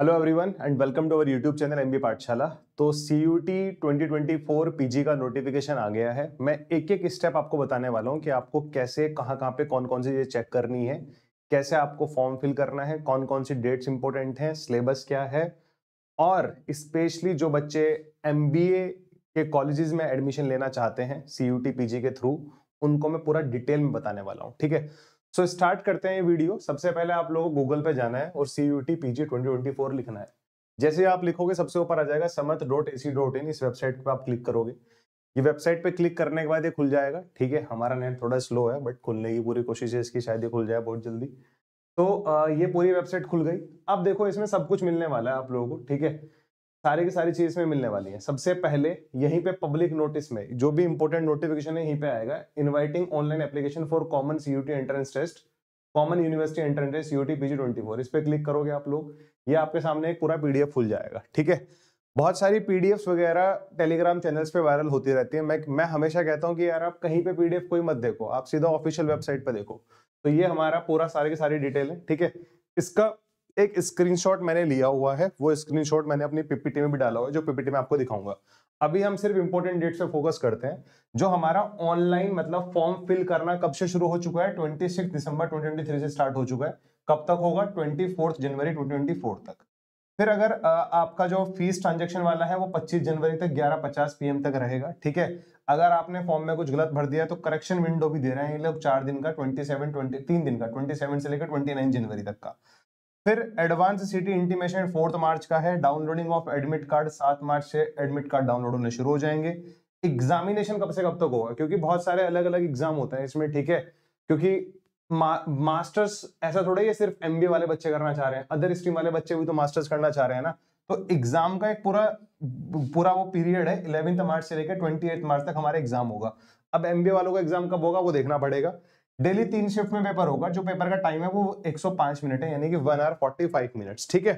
Hello everyone and welcome to our YouTube channel M B Pathshala तो C U T twenty twenty four P G का notification आ गया है मैं एक एक स्टेप आपको बताने वाला हूँ कि आपको कैसे कहाँ कहाँ पे कौन कौन सी चीज़ें चेक करनी है कैसे आपको फॉर्म फिल करना है कौन कौन सी डेट्स इंपॉर्टेंट हैं सिलेबस क्या है और स्पेशली जो बच्चे एम बी ए के कॉलेजेस में एडमिशन लेना चाहते हैं C U T P G के थ्रू उनको मैं पूरा डिटेल में बताने वाला हूँ ठीक है सो so, स्टार्ट करते हैं ये वीडियो सबसे पहले आप लोगों को गूगल पे जाना है और C U T P G twenty twenty four लिखना है जैसे आप लिखोगे सबसे ऊपर आ जाएगा समर्थ डॉट ए सी डॉट इन इस वेबसाइट पर आप क्लिक करोगे ये वेबसाइट पे क्लिक करने के बाद ये खुल जाएगा ठीक है हमारा नेट थोड़ा स्लो है बट खुलने की पूरी कोशिश है इसकी शायद ये खुल जाए बहुत जल्दी तो ये पूरी वेबसाइट खुल गई अब देखो इसमें सब कुछ मिलने वाला है आप लोगों को ठीक है सारे की सारी चीज में मिलने वाली है सबसे पहले यहीं पे पब्लिक नोटिस में जो भी इंपॉर्टेंट नोटिफिकेशन है यहीं पे आएगा inviting online application for common CUET entrance test common university entrance test UT PG twenty four इस पर क्लिक करोगे आप लोग ये आपके सामने एक पूरा पीडीएफ खुल जाएगा ठीक है बहुत सारी पीडीएफ वगैरह टेलीग्राम चैनल्स पे वायरल होती रहती है मैं मैं हमेशा कहता हूँ कि यार आप कहीं पे पीडीएफ कोई मत देखो आप सीधा ऑफिशियल वेबसाइट पे देखो तो ये हमारा पूरा सारे के सारी डिटेल है ठीक है इसका एक स्क्रीनशॉट मैंने लिया हुआ है वो स्क्रीनशॉट मैंने अपनी पीपीटी में भी डाला हुआ है जो पीपीटी में आपको दिखाऊंगा अभी हम सिर्फ इंपॉर्टेंट डेट्स पर फोकस करते हैं जो हमारा ऑनलाइन मतलब फॉर्म फिल करना कब से शुरू हो चुका है ट्वेंटी सिक्स दिसंबर ट्वेंटी से स्टार्ट हो चुका है कब तक होगा ट्वेंटी जनवरी ट्वेंटी तक फिर अगर आपका जो फीस ट्रांजेक्शन वाला है वो 25 जनवरी तक 11:50 पचास पीएम तक रहेगा ठीक है अगर आपने फॉर्म में कुछ गलत भर दिया तो करेक्शन विंडो भी दे रहे हैं लोग चार दिन का 27 20 तीन दिन का 27 से लेकर 29 जनवरी तक का फिर एडवांस सिटी इंटीमेशन फोर्थ मार्च का है डाउनलोडिंग ऑफ एडमिट कार्ड सात मार्च से एडमिट कार्ड डाउनलोड होने शुरू हो जाएंगे एग्जामिनेशन कब से कब तक होगा क्योंकि बहुत सारे अलग अलग एग्जाम होते हैं इसमें ठीक है क्योंकि मा, मास्टर्स ऐसा थोड़ा ही सिर्फ एमबीए वाले बच्चे करना चाह रहे हैं अदर स्ट्रीम वाले बच्चे भी तो मास्टर्स करना चाह रहे हैं ना तो एग्जाम का एक पूरा पूरा वो पीरियड है इलेवेंथ मार्च से लेकर ट्वेंटी मार्च तक हमारा एग्जाम होगा अब एमबीए वालों का एग्जाम कब होगा वो देखना पड़ेगा डेली तीन शिफ्ट में पेपर होगा जो पेपर का टाइम है वो 105 मिनट है यानी कि वन आवर 45 मिनट्स ठीक है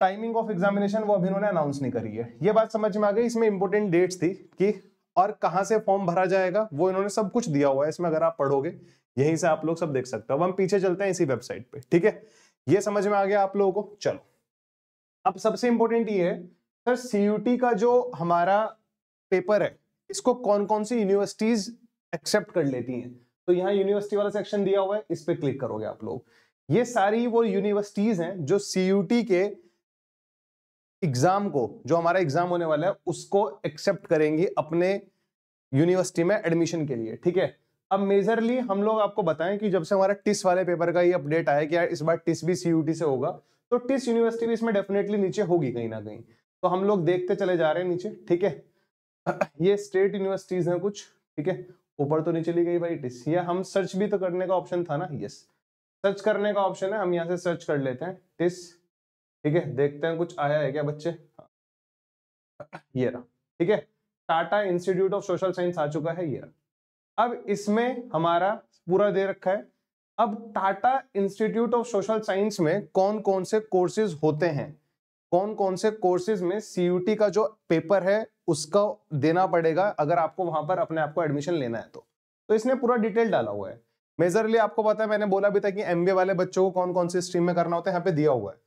टाइमिंग ऑफ एग्जामिनेशन वो अभी उन्होंने अनाउंस नहीं करी है ये बात समझ में आ गई इसमें इंपोर्टेंट डेट्स थी कि और कहां से फॉर्म भरा जाएगा वो इन्होंने सब कुछ दिया हुआ है इसमें अगर आप पढ़ोगे यहीं से आप लोग सब देख सकते हो अब हम पीछे चलते हैं इसी वेबसाइट पे ठीक है ये समझ में आ गया आप लोगों को चलो अब सबसे इंपॉर्टेंट ये है सर सीयूटी का जो हमारा पेपर है इसको कौन कौन सी यूनिवर्सिटीज एक्सेप्ट कर लेती हैं तो यहाँ यूनिवर्सिटी वाला सेक्शन दिया हुआ है इस पर क्लिक करोगे आप लोग ये सारी वो यूनिवर्सिटीज हैं जो सीयूटी के एग्जाम को जो हमारा एग्जाम होने वाला है उसको एक्सेप्ट करेंगी अपने यूनिवर्सिटी में एडमिशन के लिए ठीक है अब मेजरली हम लोग आपको बताएं कि जब से हमारा टिस वाले पेपर का ये अपडेट आया कि यार इस बार टिस भी सी से होगा तो टिस यूनिवर्सिटी भी इसमें डेफिनेटली नीचे होगी कहीं ना कहीं तो हम लोग देखते चले जा रहे हैं नीचे ठीक है ये स्टेट यूनिवर्सिटीज हैं कुछ ठीक है ऊपर तो नहीं चली गई भाई डिस या हम सर्च भी तो करने का ऑप्शन था ना यस सर्च करने का ऑप्शन है हम यहाँ से सर्च कर लेते हैं डिस ठीक है देखते हैं कुछ आया है क्या बच्चे ये रहा ठीक है Tata institute of social science आ चुका है ये रहा अब इसमें हमारा पूरा दे रखा है अब Tata institute of social science में कौन कौन से कोर्सेज होते हैं कौन कौन से कोर्सेज में सी का जो पेपर है उसका देना पड़ेगा अगर आपको वहां पर अपने आपको एडमिशन लेना है तो तो इसने पूरा डिटेल डाला हुआ है मेजरली आपको पता है मैंने बोला भी था कि एमबीए वाले बच्चों को कौन कौन से स्ट्रीम में करना होता है यहाँ पे दिया हुआ है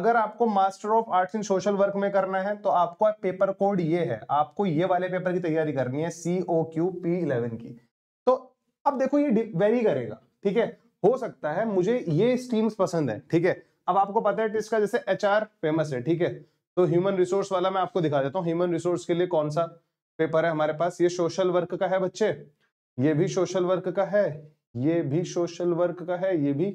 अगर आपको master of arts in social work में करना है तो आपको पेपर कोड ये है आपको ये वाले पेपर की तैयारी करनी है C O Q P eleven की तो अब देखो ये वेरी करेगा ठीक है हो सकता है मुझे ये स्ट्रीम्स पसंद है ठीक है अब आपको पता है इसका जैसे एच फेमस है ठीक है तो ह्यूमन रिसोर्स वाला मैं आपको दिखा देता हूँ ह्यूमन रिसोर्स के लिए कौन सा पेपर है हमारे पास ये सोशल वर्क का है बच्चे ये भी सोशल वर्क का है ये भी सोशल वर्क का है ये भी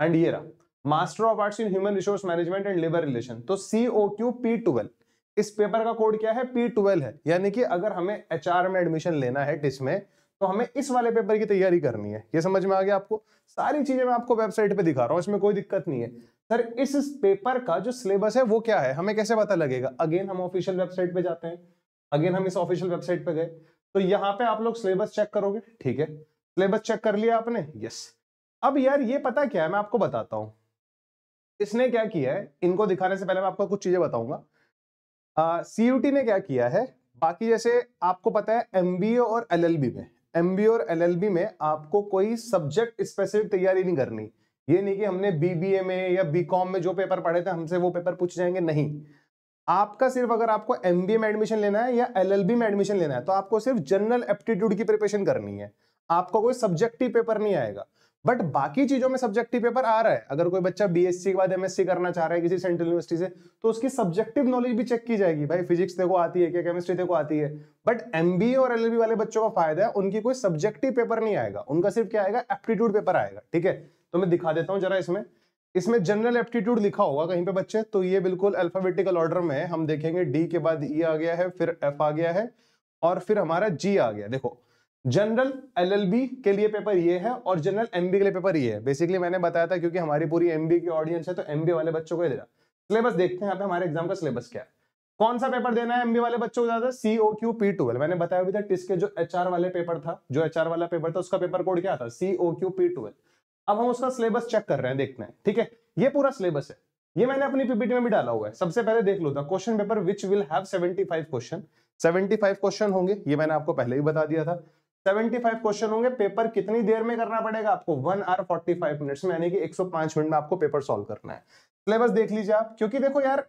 एंड ये रहा master of arts in human resource management and labour relation तो C O Q P twelve इस पेपर का कोड क्या है पी ट्वेल्व है यानी कि अगर हमें एच में एडमिशन लेना है टिस में तो हमें इस वाले पेपर की तैयारी करनी है ये समझ में आ गया आपको सारी चीजें मैं आपको वेबसाइट पे दिखा रहा हूँ इसमें कोई दिक्कत नहीं है सर इस पेपर का जो सिलेबस है वो क्या है हमें कैसे पता लगेगा अगेन हम ऑफिशियल वेबसाइट पे जाते हैं अगेन हम इस ऑफिशियल वेबसाइट पे गए तो यहाँ पे आप लोग सिलेबस चेक करोगे ठीक है सिलेबस चेक कर लिया आपने यस अब यार ये पता क्या है मैं आपको बताता हूँ इसने क्या किया है इनको दिखाने से पहले मैं आपको कुछ चीजें बताऊंगा सीयूटी ने क्या किया है बाकी जैसे आपको पता है एमबीए और एलएलबी में एमबी और एलएलबी में आपको कोई सब्जेक्ट स्पेसिफिक तैयारी नहीं करनी ये नहीं कि हमने बीबीए में या बीकॉम में जो पेपर पढ़े थे हमसे वो पेपर पूछ जाएंगे नहीं आपका सिर्फ अगर आपको एमबीए में एडमिशन लेना है या एलएलबी में एडमिशन लेना है तो आपको सिर्फ जनरल एप्टीट्यूड की प्रिपरेशन करनी है आपका कोई सब्जेक्टिव पेपर नहीं आएगा बट बाकी चीजों में सब्जेक्टिव पेपर आ रहा है अगर कोई बच्चा बीएससी के बाद एमएससी करना चाह रहा है किसी सेंट्रल यूनिवर्सिटी से तो उसकी सब्जेक्टिव नॉलेज भी चेक की जाएगी भाई फिजिक्स देखो आती है क्या केमिस्ट्री देखो आती है बट एमबीए और एलएलबी वाले बच्चों का फायदा है उनकी कोई सब्जेक्टिव पेपर नहीं आएगा उनका सिर्फ क्या आएगा एप्टीट्यूड पेपर आएगा ठीक है तो मैं दिखा देता हूँ जरा इसमें इसमें जनरल एप्टीट्यूड लिखा होगा कहीं पे बच्चे तो ये बिल्कुल अल्फाबेटिकल ऑर्डर में है हम देखेंगे डी के बाद ई e आ गया है फिर एफ आ गया है और फिर हमारा जी आ गया देखो जनरल एलएलबी के लिए पेपर ये है और जनरल एमबी के लिए पेपर ये है बेसिकली मैंने बताया था क्योंकि हमारी पूरी एमबी की ऑडियंस है तो एमबी वाले बच्चों को ही देना सिलेबस देखते हैं यहाँ पे हमारे एग्जाम का सिलेबस क्या है कौन सा पेपर देना है एमबी वाले बच्चों को ज्यादा सीओ क्यू पी टूवेल्व मैंने बताया भी था टिस्ट के जो एच वाले पेपर था जो एच वाला पेपर था उसका पेपर कोड क्या था सीओ क्यू पी टूवेल्व अब हम उसका सिलेबस चेक कर रहे हैं देखते हैं ठीक है ये पूरा सिलेबस है ये मैंने अपनी पीपीटी में भी डाला हुआ है सबसे पहले देख लो था question paper which will have 75 question five question होंगे ये मैंने आपको पहले ही बता दिया था 75 क्वेश्चन होंगे पेपर कितनी देर में करना पड़ेगा आपको वन आवर 45 मिनट्स में यानी कि 105 मिनट में आपको पेपर सॉल्व करना है सिलेबस देख लीजिए आप क्योंकि देखो यार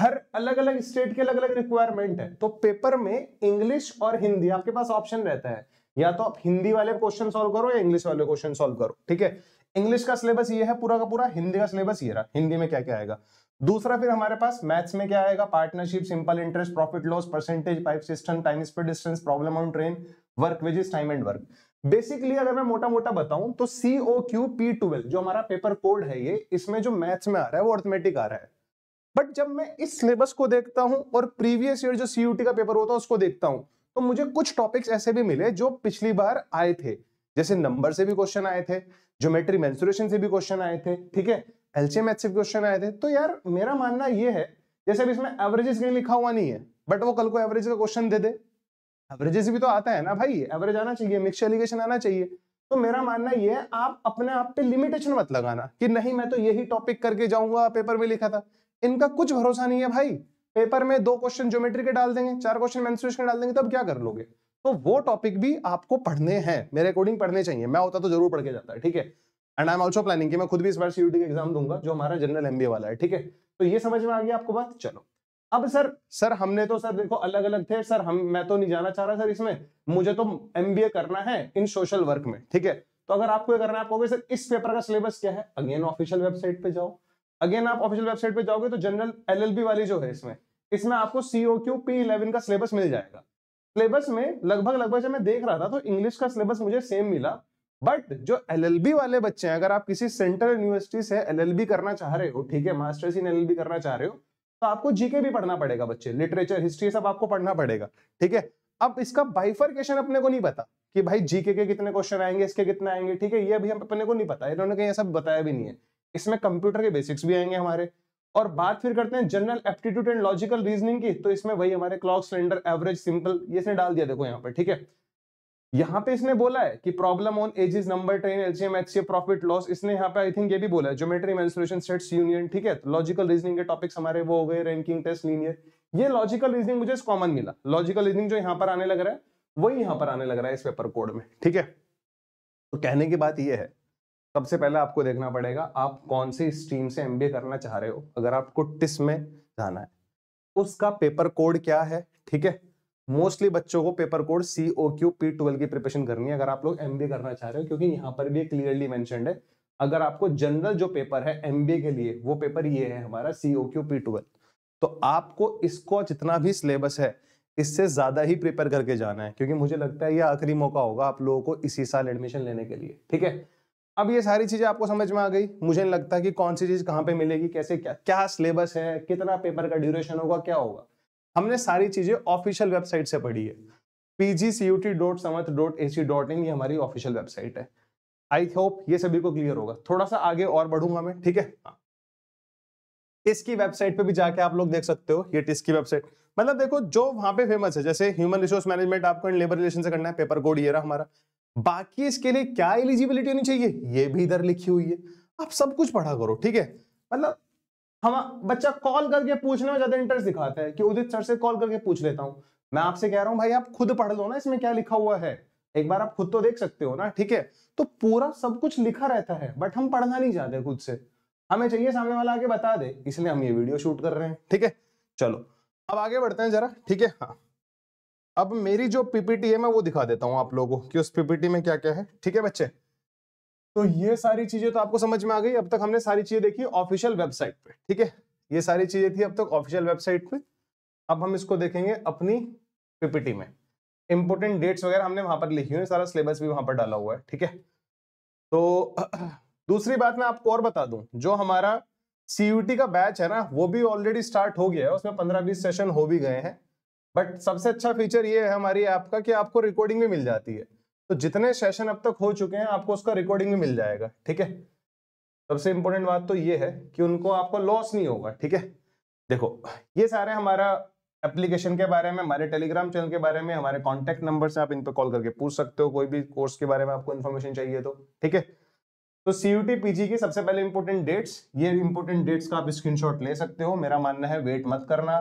हर अलग अलग स्टेट के अलग अलग रिक्वायरमेंट है तो पेपर में इंग्लिश और हिंदी आपके पास ऑप्शन रहता है या तो आप हिंदी वाले क्वेश्चन सोल्व करो या इंग्लिश वाले क्वेश्चन सोल्व करो ठीक है इंग्लिश का सिलेबस ये है पूरा का पूरा हिंदी का सिलेबस ये रहा हिंदी में क्या क्या आएगा दूसरा फिर हमारे पास मैथ्स में क्या आएगा partnership simple interest profit loss percentage pipe system time speed distance problem on train work which is time and work basically अगर मैं मोटा मोटा बताऊं तो C O Q P twelve जो हमारा पेपर कोड है ये इसमें जो मैथ्स में आ रहा है वो अर्थमेटिक आ रहा है बट जब मैं इस सिलेबस को देखता हूं और प्रीवियस ईयर जो सी का पेपर होता है उसको देखता हूं तो मुझे कुछ टॉपिक्स ऐसे भी मिले जो पिछली बार आए थे जैसे नंबर से भी क्वेश्चन आए थे ज्योमेट्री मेंसुरेशन से भी क्वेश्चन आए थे ठीक है एलसीए मैथ से भी क्वेश्चन आए थे तो यार मेरा मानना यह है जैसे अब इसमें एवरेजेस कहीं लिखा हुआ नहीं है बट वो कल को एवरेज का क्वेश्चन दे दे एवरेजेस भी तो आता है ना भाई एवरेज आना चाहिए मिक्स एलिगेशन आना चाहिए तो मेरा मानना यह है आप अपने आप पे लिमिटेशन मत लगाना कि नहीं मैं तो यही टॉपिक करके जाऊंगा पेपर में लिखा था इनका कुछ भरोसा नहीं है भाई पेपर में दो क्वेश्चन ज्योमेट्री के डाल देंगे चार क्वेश्चन मेन्सुरेशन डाल देंगे तब क्या कर लोगे तो वो टॉपिक भी आपको पढ़ने हैं मेरे अकॉर्डिंग पढ़ने चाहिए मैं होता तो जरूर पढ़ के जाता है ठीक है and I am also planning कि मैं खुद भी इस बार सीयूटी का एग्जाम दूंगा जो हमारा जनरल एमबीए वाला है ठीक है तो ये समझ में आ गया आपको बात चलो अब सर सर हमने तो सर देखो अलग अलग थे सर हम मैं तो नहीं जाना चाह रहा सर इसमें मुझे तो एमबीए करना है इन सोशल वर्क में ठीक है तो अगर आपको ये करना है आप कहोगे सर इस पेपर का सिलेबस क्या है अगेन ऑफिशियल वेबसाइट पे जाओ अगेन आप ऑफिशियल वेबसाइट पे जाओगे तो जनरल एलएलबी वाली जो है इसमें इसमें आपको सीओ क्यू पी इलेवन का सिलेबस मिल जाएगा सिलेबस में लगभग लगभग जब मैं देख रहा था तो इंग्लिश का सिलेबस मुझे सेम मिला बट जो एल वाले बच्चे हैं अगर आप किसी सेंट्रल यूनिवर्सिटी से एल करना चाह रहे हो ठीक है मास्टर्स इन एल करना चाह रहे हो तो आपको जीके भी पढ़ना पड़ेगा बच्चे लिटरेचर हिस्ट्री सब आपको पढ़ना पड़ेगा ठीक है अब इसका बाइफरकेशन अपने को नहीं पता कि भाई जीके के कितने क्वेश्चन आएंगे इसके कितने आएंगे ठीक है ये अभी हम अपने को नहीं पता इन्होंने कहीं ऐसा बताया भी नहीं है इसमें कंप्यूटर के बेसिक्स भी आएंगे हमारे और बात फिर करते हैं general aptitude and logical reasoning की तो इसमें वही हमारे क्लॉक सिलेंडर एवरेज सिंपल ये इसने डाल दिया देखो यहाँ पर ठीक है यहाँ पे इसने बोला है कि problem on ages number train LCM HCF profit loss इसने यहाँ पे आई थिंक ये भी बोला है ज्योमेट्री मेंस्ट्रुएशन सेट्स यूनियन ठीक है लॉजिकल रीजनिंग के टॉपिक्स हमारे वो हो गए रैंकिंग टेस्ट लीनियर ये लॉजिकल रीजनिंग मुझे कॉमन मिला लॉजिकल रीजनिंग जो यहाँ पर आने लग रहा है वही यहाँ पर आने लग रहा है इस पेपर कोड में ठीक है तो कहने की बात यह है सबसे पहले आपको देखना पड़ेगा आप कौन सी स्ट्रीम से एमबीए करना चाह रहे हो अगर आपको टिस में जाना है उसका पेपर कोड क्या है ठीक है मोस्टली बच्चों को paper code C O Q P twelve की प्रिपरेशन करनी है अगर आप लोग एम करना चाह रहे हो क्योंकि यहाँ पर भी क्लियरली मैंशनड है अगर आपको जनरल जो पेपर है एम के लिए वो पेपर ये है हमारा C O Q P twelve तो आपको इसको जितना भी सिलेबस है इससे ज़्यादा ही प्रिपेयर करके जाना है क्योंकि मुझे लगता है ये आखिरी मौका होगा आप लोगों को इसी साल एडमिशन लेने के लिए ठीक है अब ये सारी चीज़ें आपको समझ में आ गई मुझे नहीं लगता कि कौन सी चीज़ कहाँ पे मिलेगी कैसे क्या क्या सिलेबस है कितना पेपर का ड्यूरेशन होगा क्या होगा हमने सारी चीजें ऑफिशियल वेबसाइट से पढ़ी है PGCUET dot Samarth dot A C dot in ये हमारी ऑफिशियल वेबसाइट है आई होप ये सभी को क्लियर होगा थोड़ा सा आगे और बढ़ूंगा मैं ठीक है हाँ। इसकी वेबसाइट पे भी जाके आप लोग देख सकते हो ये टिस्की वेबसाइट मतलब देखो जो वहां पे फेमस है जैसे ह्यूमन रिसोर्स मैनेजमेंट आपको लेबर रिलेशन से करना है पेपर कोड ये रहा हमारा बाकी इसके लिए क्या एलिजिबिलिटी होनी चाहिए ये भी इधर लिखी हुई है आप सब कुछ पढ़ा करो ठीक है मतलब हम बच्चा कॉल करके पूछने में ज्यादा इंटरेस्ट दिखाता है कि उदित सर से कॉल करके पूछ लेता हूँ मैं आपसे कह रहा हूँ भाई आप खुद पढ़ लो ना इसमें क्या लिखा हुआ है एक बार आप खुद तो देख सकते हो ना ठीक है तो पूरा सब कुछ लिखा रहता है बट हम पढ़ना नहीं चाहते खुद से हमें चाहिए सामने वाला आके बता दे इसलिए हम ये वीडियो शूट कर रहे हैं ठीक है चलो अब आगे बढ़ते हैं जरा ठीक है हाँ अब मेरी जो पीपीटी है मैं वो दिखा देता हूँ आप लोगों को कि उस पीपीटी में क्या क्या है ठीक है बच्चे तो ये सारी चीजें तो आपको समझ में आ गई अब तक हमने सारी चीजें देखी ऑफिशियल वेबसाइट पे ठीक है ये सारी चीजें थी अब तक ऑफिशियल वेबसाइट पे अब हम इसको देखेंगे अपनी पीपीटी में इंपोर्टेंट डेट्स वगैरह हमने वहां पर लिखी हुई सारा सिलेबस भी वहां पर डाला हुआ है ठीक है तो दूसरी बात मैं आपको और बता दूं जो हमारा सीयूटी का बैच है ना वो भी ऑलरेडी स्टार्ट हो गया है उसमें पंद्रह बीस सेशन हो भी गए हैं बट सबसे अच्छा फीचर ये है हमारी ऐप का कि आपको रिकॉर्डिंग भी मिल जाती है तो जितने सेशन अब तक हो चुके हैं आपको उसका रिकॉर्डिंग भी मिल जाएगा ठीक है सबसे इंपॉर्टेंट बात तो ये है कि उनको आपको लॉस नहीं होगा ठीक है देखो ये सारे हमारा एप्लीकेशन के बारे में हमारे टेलीग्राम चैनल के बारे में हमारे कॉन्टेक्ट नंबर से आप इन पर कॉल करके पूछ सकते हो कोई भी कोर्स के बारे में आपको इन्फॉर्मेशन चाहिए तो ठीक है तो सीयूटी पीजी की सबसे पहले इंपॉर्टेंट डेट्स ये इंपॉर्टेंट डेट्स का आप स्क्रीन ले सकते हो मेरा मानना है वेट मत करना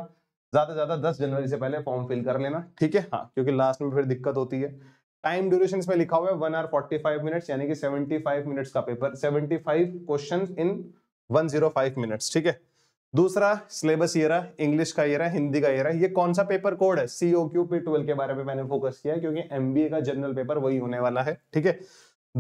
ज्यादा ज्यादा दस जनवरी से पहले फॉर्म फिल कर लेना ठीक है हाँ क्योंकि लास्ट में फिर दिक्कत होती है टाइम ड्यूरेशन इसमें लिखा हुआ है one hour forty five minutes यानी कि सेवेंटी फाइव मिनट्स का paper seventy five question in one zero five minutes ठीक है दूसरा सिलेबस ये रहा इंग्लिश का ये रहा हिंदी का ये रहा ये कौन सा पेपर कोड है सीओ क्यू पी ट्वेल्व के बारे में मैंने फोकस किया क्योंकि एमबीए का जनरल पेपर वही होने वाला है ठीक है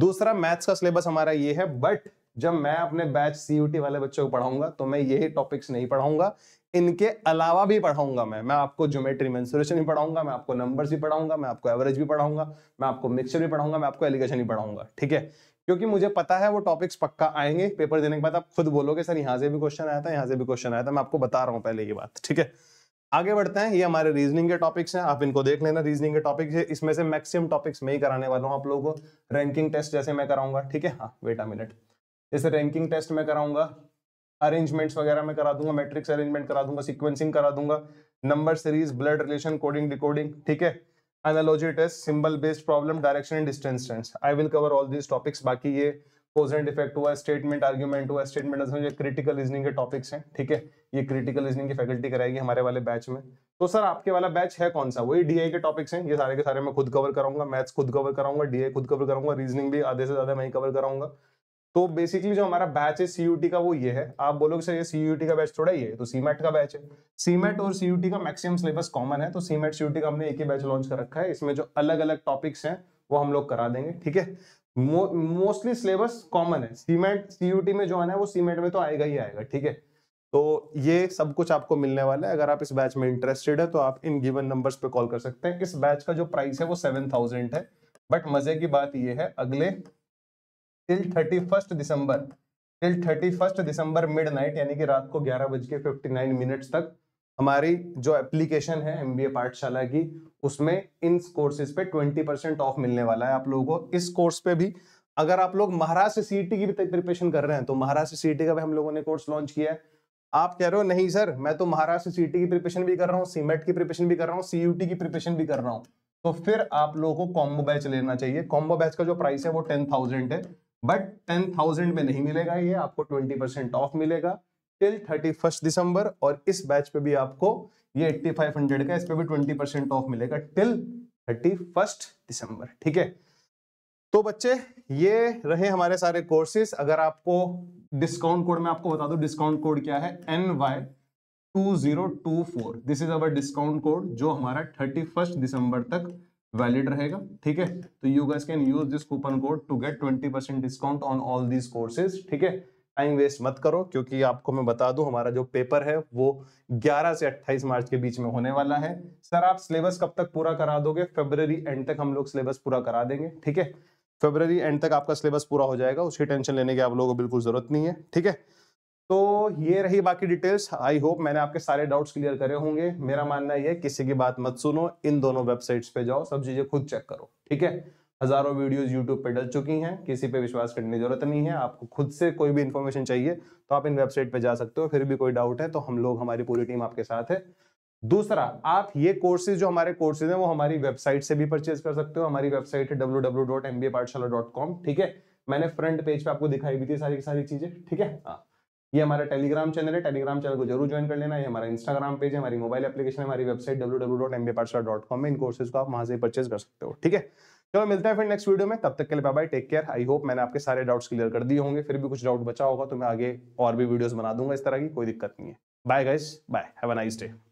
दूसरा मैथ्स का सिलेबस हमारा ये है बट जब मैं अपने बैच सीयूटी वाले बच्चों को पढ़ाऊंगा तो मैं यही टॉपिक्स नहीं पढ़ाऊंगा इनके अलावा भी पढ़ाऊंगा मैं मैं आपको ज्योमेट्री मेंसुरेशन भी पढ़ाऊंगा मैं आपको नंबर्स भी पढ़ाऊंगा मैं आपको एवरेज भी पढ़ाऊंगा मैं आपको मिक्सर भी पढ़ाऊंगा मैं आपको एलिगेशन भी पढ़ाऊंगा ठीक है क्योंकि मुझे पता है वो टॉपिक्स पक्का आएंगे पेपर देने के बाद आप खुद बोलोगे सर यहाँ से भी क्वेश्चन आया था यहाँ से भी क्वेश्चन आया था मैं आपको बता रहा हूँ पहले ये बात ठीक है आगे बढ़ते हैं ये हमारे रीजनिंग के टॉपिक्स हैं आप इनको देख लेना रीजनिंग के टॉपिक्स है इसमें से मैक्सिमम टॉपिक्स मैं ही कराने वाला हूँ आप लोगों को रैंकिंग टेस्ट जैसे मैं कराऊंगा ठीक है हाँ वेट अ मिनट जैसे रैंकिंग टेस्ट मैं कराऊंगा अरेंजमेंट्स वगैरह में करा दूंगा मैट्रिक्स अरेंजमेंट करा दूंगा सीक्वेंसिंग करा दूंगा number series blood relation coding decoding ठीक है analogy test symbol based problem direction and distance tense I will cover all these topics बाकी ये कोज एंड इफेक्ट हुआ स्टेटमेंट आर्ग्यूमेंट हुआ स्टेटमेंट ये क्रिटिकल रीजनिंग के टॉपिक्स हैं ठीक है ये क्रिटिकल रीजनिंग की फैकल्टी कराएगी हमारे वाले बैच में तो सर आपके वाला बैच है कौन सा वही डीआई के टॉपिक्स हैं ये सारे के सारे मैं खुद कवर कराऊंगा मैथ्स खुद कवर कराऊंगा डीआई खुद कवर कराऊंगा रीजनिंग भी आधे से ज्यादा मैं ही कवर कराऊंगा तो बेसिकली जो हमारा बैच है सीयूटी का वो ये है आप बोलोगे सर ये सीयूटी का बैच थोड़ा ही है तो सीमेट का बैच है सीमेट और सीयूटी का मैक्सिमम सिलेबस कॉमन है तो सीमेट सीयूटी का हमने एक ही बैच लॉन्च कर रखा है इसमें जो अलग अलग टॉपिक्स हैं वो हम लोग करा देंगे ठीक है मोस्टली सिलेबस कॉमन है सीमेंट सीयूटी में जो आना है वो सीमेंट में तो आएगा ही आएगा ठीक है तो ये सब कुछ आपको मिलने वाला है अगर आप इस बैच में इंटरेस्टेड है तो आप इन गिवन नंबर्स पे कॉल कर सकते हैं इस बैच का जो प्राइस है वो सेवन थाउजेंड है बट मजे की बात ये है अगले टिल थर्टी फर्स्ट दिसंबर टिल थर्टी फर्स्ट दिसंबर मिड नाइट यानी कि रात को ग्यारह बज के फिफ्टी नाइन मिनट्स तक हमारी जो एप्लीकेशन है एम बी ए पाठशाला की उसमें इन कोर्सेज पे ट्वेंटी परसेंट ऑफ मिलने वाला है आप लोगों को इस कोर्स पे भी अगर आप लोग महाराष्ट्र सी की भी प्रिपरेशन कर रहे हैं तो महाराष्ट्र सीईटी का भी हम लोगों ने कोर्स लॉन्च किया है आप कह रहे हो नहीं सर मैं तो महाराष्ट्र सी की प्रिपरेशन भी कर रहा हूँ सीमेट की प्रिपरेशन भी कर रहा हूँ सीयूटी की प्रिपरेशन भी कर रहा हूँ तो फिर आप लोगों को कॉम्बो बैच लेना चाहिए कॉम्बो बैच का जो प्राइस है वो टेन थाउजेंड है बट टेन थाउजेंड में नहीं मिलेगा ये आपको ट्वेंटी परसेंट ऑफ मिलेगा टिल थर्टी फर्स्ट दिसंबर और इस बैच पे भी आपको ये एट्टी फाइव हंड्रेड का इस पे भी ट्वेंटी परसेंट ऑफ मिलेगा टिल थर्टी फर्स्ट दिसंबर ठीक है तो बच्चे ये रहे हमारे सारे कोर्सेस अगर आपको डिस्काउंट कोड में आपको बता दू डिस्काउंट कोड क्या है N Y two zero two four this is our discount code जो हमारा थर्टी फर्स्ट दिसंबर तक वैलिड रहेगा ठीक है तो you guys can use this coupon code to get twenty percent discount on all these courses ठीक है टाइम वेस्ट मत करो क्योंकि आपको मैं बता दूं हमारा जो पेपर है वो 11 से 28 मार्च के बीच में होने वाला है सर आप सिलेबस कब तक पूरा करा दोगे फेब्रवरी एंड तक हम लोग सिलेबस पूरा करा देंगे ठीक है फेब्रवरी एंड तक आपका सिलेबस पूरा हो जाएगा उसकी टेंशन लेने की आप लोगों को बिल्कुल जरूरत नहीं है ठीक है तो ये रही बाकी डिटेल्स आई होप मैंने आपके सारे डाउट्स क्लियर करे होंगे मेरा मानना ये किसी की बात मत सुनो इन दोनों वेबसाइट्स पे जाओ सब चीजें खुद चेक करो ठीक है हजारों वीडियोस यूट्यूब पे डल चुकी हैं किसी पे विश्वास करने की जरूरत नहीं है आपको खुद से कोई भी इन्फॉर्मेशन चाहिए तो आप इन वेबसाइट पर जा सकते हो फिर भी कोई डाउट है तो हम लोग हमारी पूरी टीम आपके साथ है दूसरा आप ये कोर्सेज जो हमारे कोर्सेज हैं वो हमारी वेबसाइट से भी परचेज कर सकते हो हमारी वेबसाइट है डब्ल्यू ठीक है मैंने फ्रंट पेज पे आपको दिखाई भी थी सारी सारी चीजें ठीक है हाँ ये हमारा टेलीग्राम चैनल है टेलीग्राम चैनल को जरूर ज्वाइन कर लेना है हमारा इंस्टाग्राम पेज है हमारी मोबाइल एप्लीकेशन हमारी वेबसाइट डब्ल्यू में इन कोर्सेज को आप वहां से परचेज कर सकते हो ठीक है चलो मिलते हैं फिर नेक्स्ट वीडियो में तब तक के लिए bye bye take care I hope मैंने आपके सारे डाउट्स क्लियर कर दिए होंगे फिर भी कुछ डाउट बचा होगा तो मैं आगे और भी वीडियोज़ बना दूंगा इस तरह की कोई दिक्कत नहीं है bye guys bye have a nice day